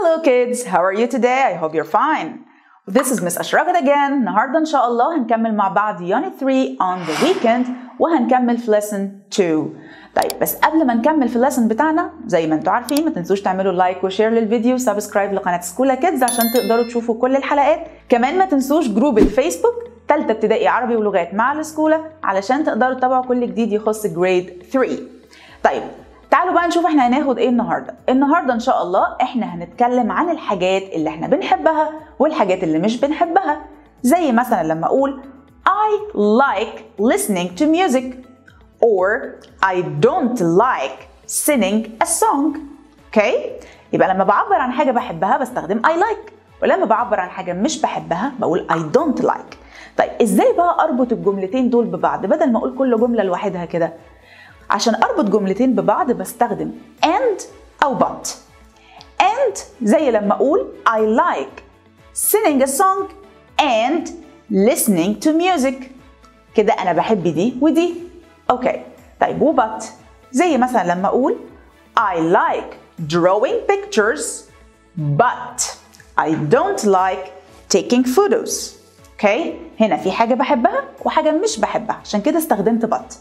Hello kids, how are you today? I hope you're fine. This is Miss Ashraqat again. النهاردة إن شاء الله هنكمل مع بعض Unit 3 on the weekend وهنكمل في Lesson 2. طيب بس قبل ما نكمل في Lesson بتاعنا زي ما انتوا عارفين ما تنسوش تعملوا لايك وشير للفيديو وسبسكرايب لقناة سكولا كيدز عشان تقدروا تشوفوا كل الحلقات. كمان ما تنسوش جروب الفيسبوك تالتة ابتدائي عربي ولغات مع السكولا علشان تقدروا تتابعوا كل جديد يخص Grade 3. طيب تعالوا بقى نشوف احنا هناخد ايه النهارده النهارده ان شاء الله احنا هنتكلم عن الحاجات اللي احنا بنحبها والحاجات اللي مش بنحبها زي مثلا لما اقول I like listening to music or I don't like singing a song اوكي okay? يبقى لما بعبر عن حاجه بحبها بستخدم I like ولما بعبر عن حاجه مش بحبها بقول I don't like طيب ازاي بقى اربط الجملتين دول ببعض بدل ما اقول كل جمله لوحدها كده عشان اربط جملتين ببعض بستخدم and او but and زي لما اقول I like singing a song and listening to music كده انا بحب دي ودي اوكي طيب و but زي مثلا لما اقول I like drawing pictures but I don't like taking photos اوكي هنا في حاجه بحبها وحاجه مش بحبها عشان كده استخدمت but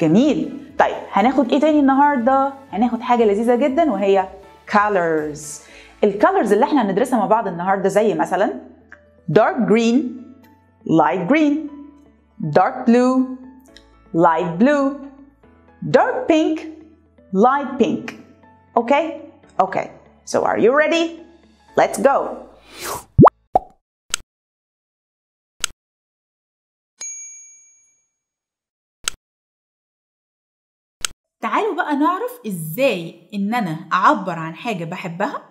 جميل طيب هناخد ايه تاني النهارده هناخد حاجه لذيذه جدا وهي colors الكالرز اللي احنا هندرسها مع بعض النهارده زي مثلا dark green light green dark blue light blue dark pink light pink okay okay so are you ready let's go تعالوا بقى نعرف ازاي ان انا اعبر عن حاجه بحبها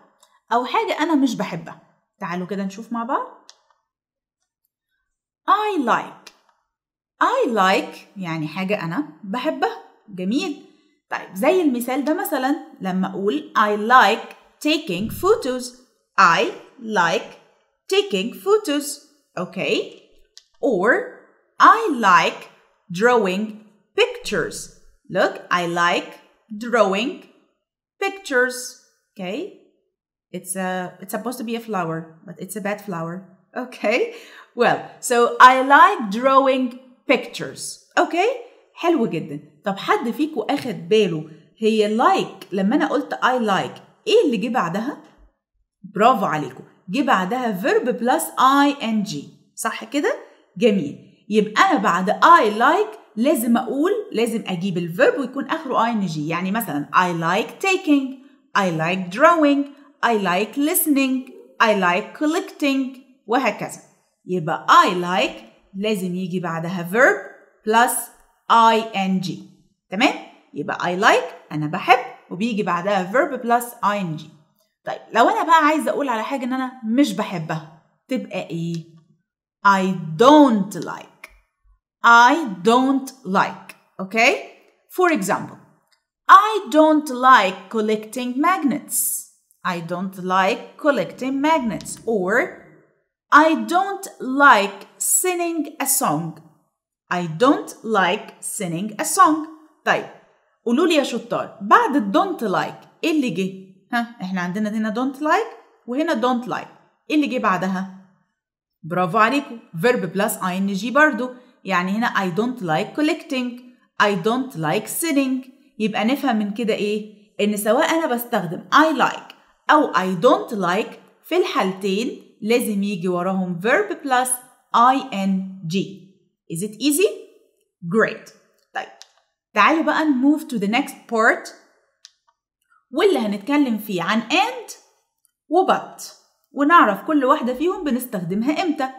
او حاجه انا مش بحبها تعالوا كده نشوف مع بعض I like I like يعني حاجة أنا بحبها جميل طيب زي المثال ده مثلا لما أقول I like taking photos I like taking photos okay or I like drawing pictures Look, I like drawing pictures. Okay? It's a it's supposed to be a flower, but it's a bad flower. Okay? Well, so I like drawing pictures. Okay? حلو جدا. طب حد فيكم اخد باله هي like لما انا قلت I like ايه اللي جه بعدها؟ برافو عليكم. جه بعدها verb plus ing صح كده؟ جميل. يبقى انا بعد I like لازم اقول لازم اجيب الفيرب ويكون اخره اي ان جي يعني مثلا I like taking I like drawing I like listening I like collecting وهكذا يبقى I like لازم يجي بعدها verb plus ing تمام يبقى I like أنا بحب وبيجي بعدها verb plus ing طيب لو أنا بقى عايزة أقول على حاجة إن أنا مش بحبها تبقى إيه I don't like I don't like. Okay? For example, I don't like collecting magnets. I don't like collecting magnets. Or I don't like singing a song. I don't like singing a song. طيب قولوا لي يا شطار بعد like, ايه اللي جه؟ ها احنا عندنا هنا like وهنا don't like. ايه اللي جه بعدها؟ برافو عليكم فيرب بلس اي يعني هنا I don't like collecting I don't like sitting يبقى نفهم من كده إيه إن سواء أنا بستخدم I like أو I don't like في الحالتين لازم يجي وراهم verb plus ing Is it easy? Great طيب تعالوا بقى نموف to the next part واللي هنتكلم فيه عن and وبط ونعرف كل واحدة فيهم بنستخدمها إمتى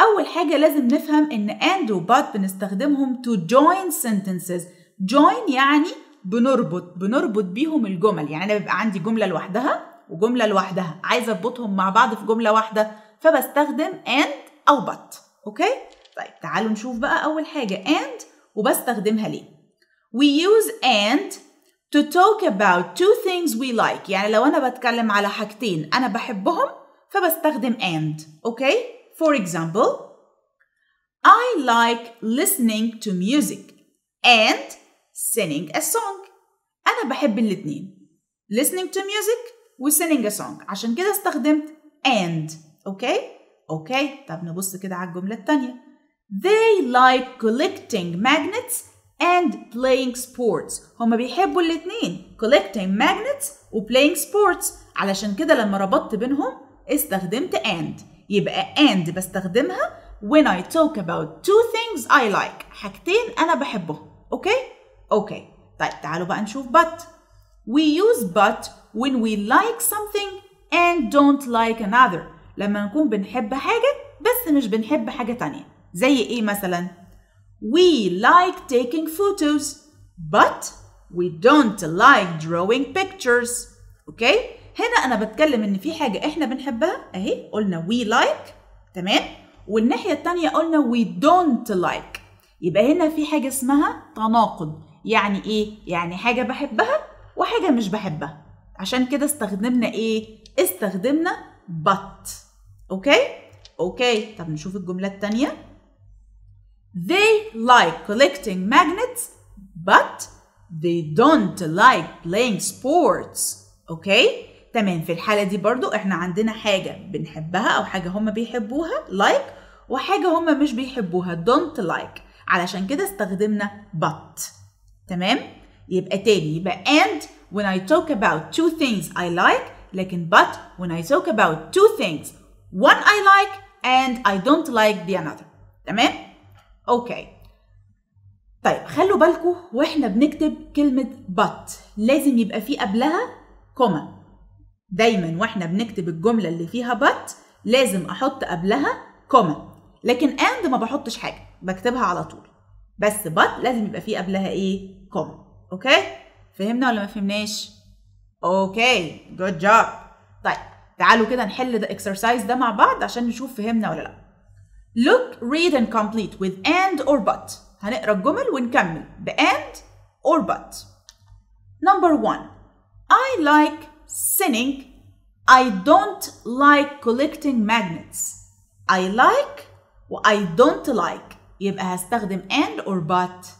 أول حاجة لازم نفهم إن and و but بنستخدمهم to join sentences join يعني بنربط بنربط بيهم الجمل يعني أنا بيبقى عندي جملة لوحدها وجملة لوحدها عايزة أربطهم مع بعض في جملة واحدة فبستخدم and أو but أوكي؟ طيب تعالوا نشوف بقى أول حاجة and وبستخدمها ليه We use and to talk about two things we like يعني لو أنا بتكلم على حاجتين أنا بحبهم فبستخدم and أوكي؟ For example, I like listening to music and singing a song. أنا بحب الاتنين. Listening to music و singing a song. عشان كده استخدمت and. Okay? Okay. طب نبص كده على الجملة التانية. They like collecting magnets and playing sports هما بيحبوا الاتنين collecting magnets و playing sports علشان كده لما ربطت بينهم استخدمت and يبقى and بستخدمها when I talk about two things I like حاجتين أنا بحبهم أوكي؟ أوكي طيب تعالوا بقى نشوف but We use but when we like something and don't like another لما نكون بنحب حاجة بس مش بنحب حاجة تانية زي إيه مثلا؟ We like taking photos but we don't like drawing pictures أوكي؟ okay? هنا انا بتكلم ان في حاجه احنا بنحبها اهي قلنا وي لايك like. تمام والناحيه الثانيه قلنا وي دونت لايك يبقى هنا في حاجه اسمها تناقض يعني ايه يعني حاجه بحبها وحاجه مش بحبها عشان كده استخدمنا ايه استخدمنا but اوكي اوكي طب نشوف الجمله الثانيه they like collecting magnets but they don't like playing sports اوكي تمام في الحالة دي برضو احنا عندنا حاجة بنحبها أو حاجة هما بيحبوها like وحاجة هما مش بيحبوها don't like علشان كده استخدمنا but تمام يبقى تاني يبقى and when I talk about two things I like لكن but when I talk about two things one I like and I don't like the another تمام اوكي طيب خلوا بالكم واحنا بنكتب كلمة but لازم يبقى في قبلها كوما دايما واحنا بنكتب الجمله اللي فيها بات لازم احط قبلها كوما لكن اند ما بحطش حاجه بكتبها على طول بس بات لازم يبقى فيه قبلها ايه كوما اوكي فهمنا ولا ما فهمناش اوكي جود جوب طيب تعالوا كده نحل ده اكسرسايز ده مع بعض عشان نشوف فهمنا ولا لا look read and complete with and or but هنقرا الجمل ونكمل ب and or but number one I like sinning. I don't like collecting magnets. I like وI don't like يبقى هستخدم and or but.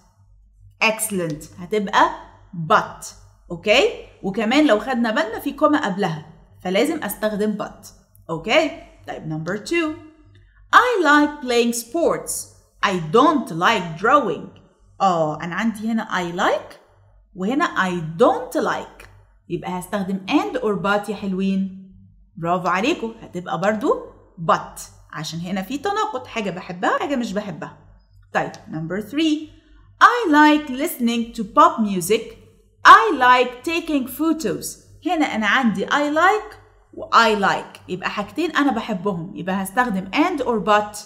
Excellent هتبقى but. Okay وكمان لو خدنا بالنا في كوما قبلها فلازم أستخدم but. Okay Type number two I like playing sports. I don't like drawing. Oh, أنا عندي هنا I like وهنا I don't like يبقى هستخدم and or but يا حلوين برافو عليكم هتبقى برضو but عشان هنا في تناقض حاجة بحبها حاجة مش بحبها طيب number three I like listening to pop music I like taking photos هنا أنا عندي I like و I like يبقى حاجتين أنا بحبهم يبقى هستخدم and or but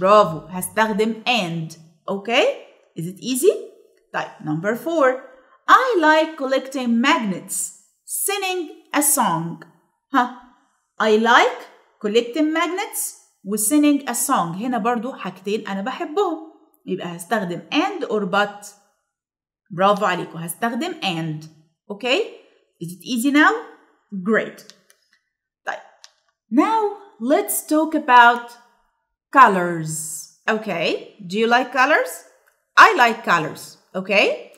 برافو هستخدم and أوكي okay? Is it easy؟ طيب number four I like collecting magnets, singing a song. huh? I like collecting magnets وsinging a song هنا برضو حاجتين أنا بحبهم يبقى هستخدم and or but برافو عليكم هستخدم and okay is it easy now great طيب now let's talk about colors okay do you like colors I like colors okay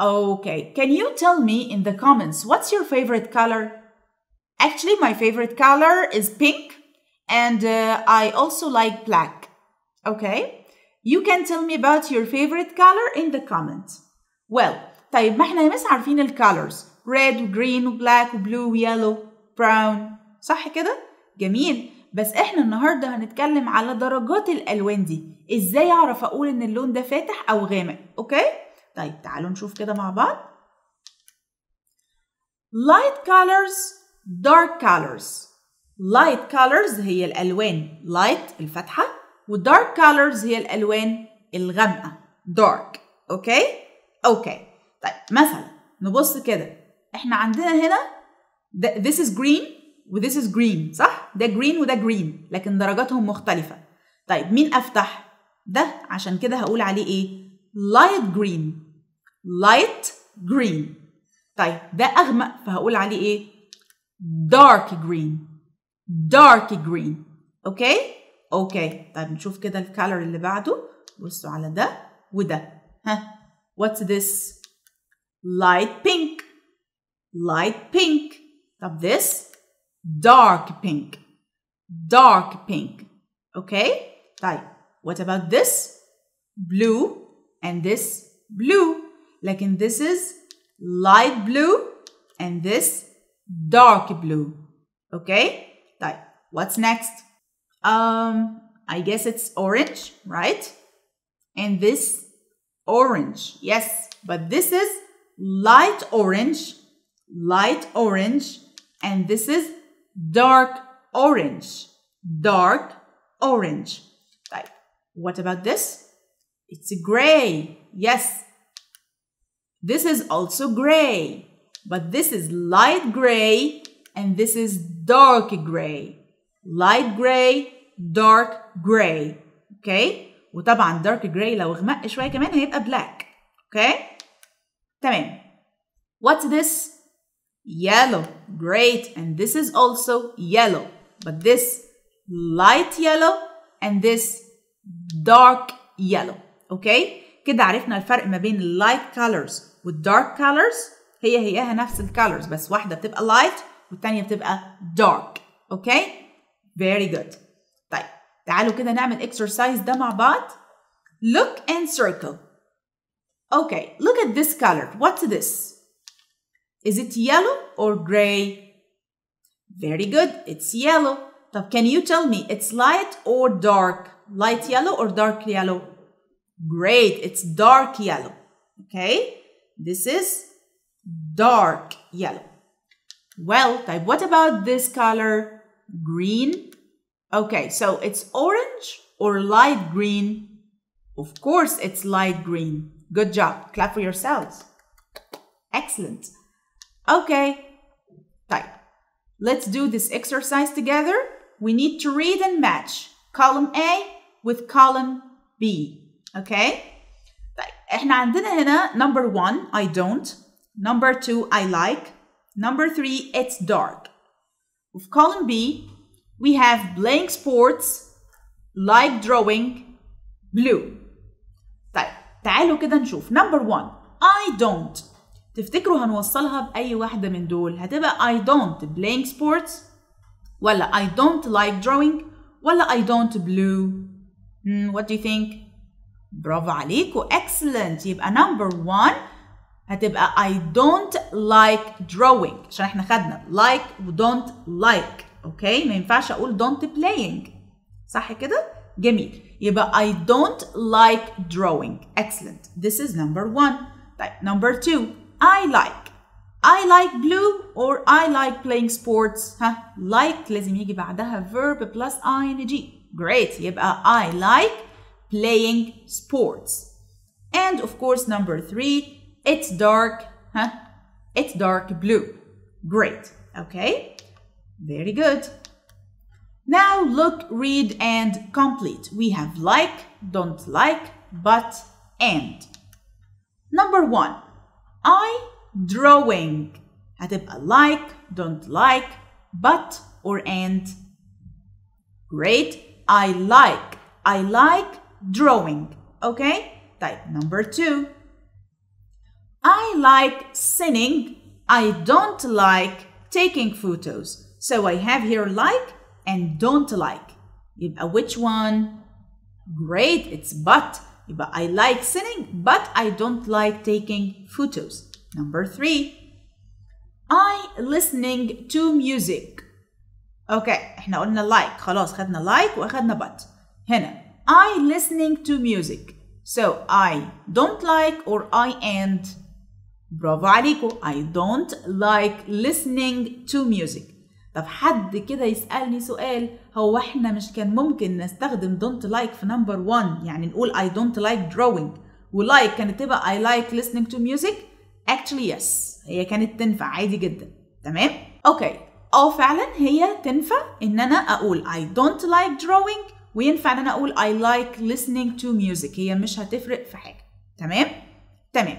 Okay, can you tell me in the comments what's your favorite color? Actually, my favorite color is pink and uh, I also like black. Okay, you can tell me about your favorite color in the comments. Well, طيب ما احنا مس عارفين ال colors red green black blue yellow brown صح كده؟ جميل بس احنا النهارده هنتكلم على درجات الالوان دي ازاي اعرف اقول ان اللون ده فاتح او غامق اوكي؟ طيب تعالوا نشوف كده مع بعض light colors dark colors light colors هي الألوان light الفاتحة وdark colors هي الألوان الغامقة dark أوكي أوكي طيب مثلا نبص كده إحنا عندنا هنا this is green و this is green صح؟ ده green وده green لكن درجاتهم مختلفة طيب مين أفتح؟ ده عشان كده هقول عليه إيه؟ light green light green طيب ده أغمق فهقول عليه إيه dark green dark green أوكي أوكي طيب نشوف كده الكالر اللي بعده بصوا على ده وده ها what's this light pink light pink طب this dark pink dark pink okay طيب what about this blue and this blue لكن this is light blue and this dark blue. Okay? طيب what's next? Um, I guess it's orange, right? And this orange. Yes, but this is light orange, light orange, and this is dark orange, dark orange. Like, what about this? It's gray. Yes, this is also gray, but this is light gray and this is dark gray. Light gray, dark gray. Okay? وطبعا dark gray لو غمق شوية كمان هيبقى black. Okay? تمام. What's this? Yellow. Great. And this is also yellow. But this light yellow and this dark yellow. Okay? كده عرفنا الفرق ما بين light colors والدارك colors هي هياها نفس الكالرز بس واحدة بتبقى لايت والتانية بتبقى دارك اوكي فيري جود طيب تعالوا كده نعمل اكسرسايز ده مع بعض look and circle okay look at this color what's this is it yellow or gray very good it's yellow طب can you tell me it's light or dark light yellow or dark yellow great it's dark yellow okay this is dark yellow. Well, type, what about this color? Green. Okay, so it's orange or light green. Of course, it's light green. Good job. Clap for yourselves. Excellent. Okay, type. Let's do this exercise together. We need to read and match column A with column B. Okay? احنا عندنا هنا number one I don't number two I like number three it's dark with column B we have playing sports like drawing blue طيب تعالوا كده نشوف number one I don't تفتكروا هنوصلها بأي واحدة من دول هتبقى I don't playing sports ولا I don't like drawing ولا I don't blue hmm, what do you think برافو عليكوا excellent يبقى number one هتبقى I don't like drawing عشان احنا خدنا like و don't like اوكي ما ينفعش اقول don't playing صح كده جميل يبقى I don't like drawing excellent this is number one طيب number two I like I like blue or I like playing sports ها like لازم يجي بعدها verb plus ing great يبقى I like playing sports. And of course, number three, it's dark, huh? It's dark blue. Great, okay? Very good. Now look, read, and complete. We have like, don't like, but, and. Number one, I drawing. هتبقى like, don't like, but, or and. Great. I like. I like drawing, okay? Type number two. I like singing. I don't like taking photos. So I have here like and don't like. Uh, which one? Great, it's but. Uh, I like singing, but I don't like taking photos. Number three. I listening to music. okay. احنا قلنا like خلاص خدنا like وخدنا but هنا I listening to music. So I don't like or I and. برافو عليكم I don't like listening to music. طب حد كده يسألني سؤال هو احنا مش كان ممكن نستخدم don't like في number one يعني نقول I don't like drawing Like كانت تبقى I like listening to music actually yes هي كانت تنفع عادي جدا تمام؟ اوكي okay. أو فعلا هي تنفع ان انا اقول I don't like drawing وينفع ان انا اقول I like listening to music هي مش هتفرق في حاجه تمام تمام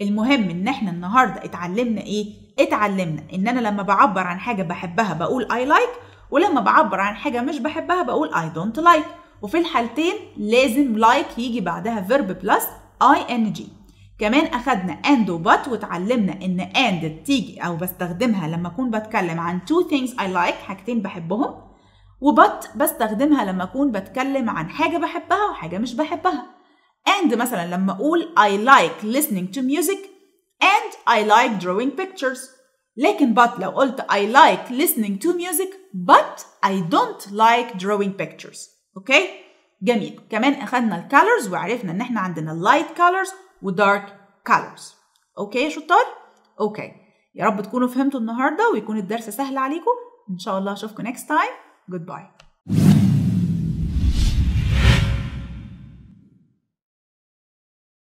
المهم ان احنا النهارده اتعلمنا ايه اتعلمنا ان انا لما بعبر عن حاجه بحبها بقول I like ولما بعبر عن حاجه مش بحبها بقول I don't like وفي الحالتين لازم like يجي بعدها verb plus ing كمان اخدنا and و but واتعلمنا ان and بتيجي او بستخدمها لما اكون بتكلم عن two things I like حاجتين بحبهم وبط بستخدمها لما أكون بتكلم عن حاجة بحبها وحاجة مش بحبها and مثلا لما أقول I like listening to music and I like drawing pictures لكن but لو قلت I like listening to music but I don't like drawing pictures أوكي جميل كمان أخدنا الكالرز وعرفنا إن إحنا عندنا light colors ودارك colors أوكي يا شطار أوكي يا رب تكونوا فهمتوا النهاردة ويكون الدرس سهل عليكم إن شاء الله أشوفكم next time Goodbye.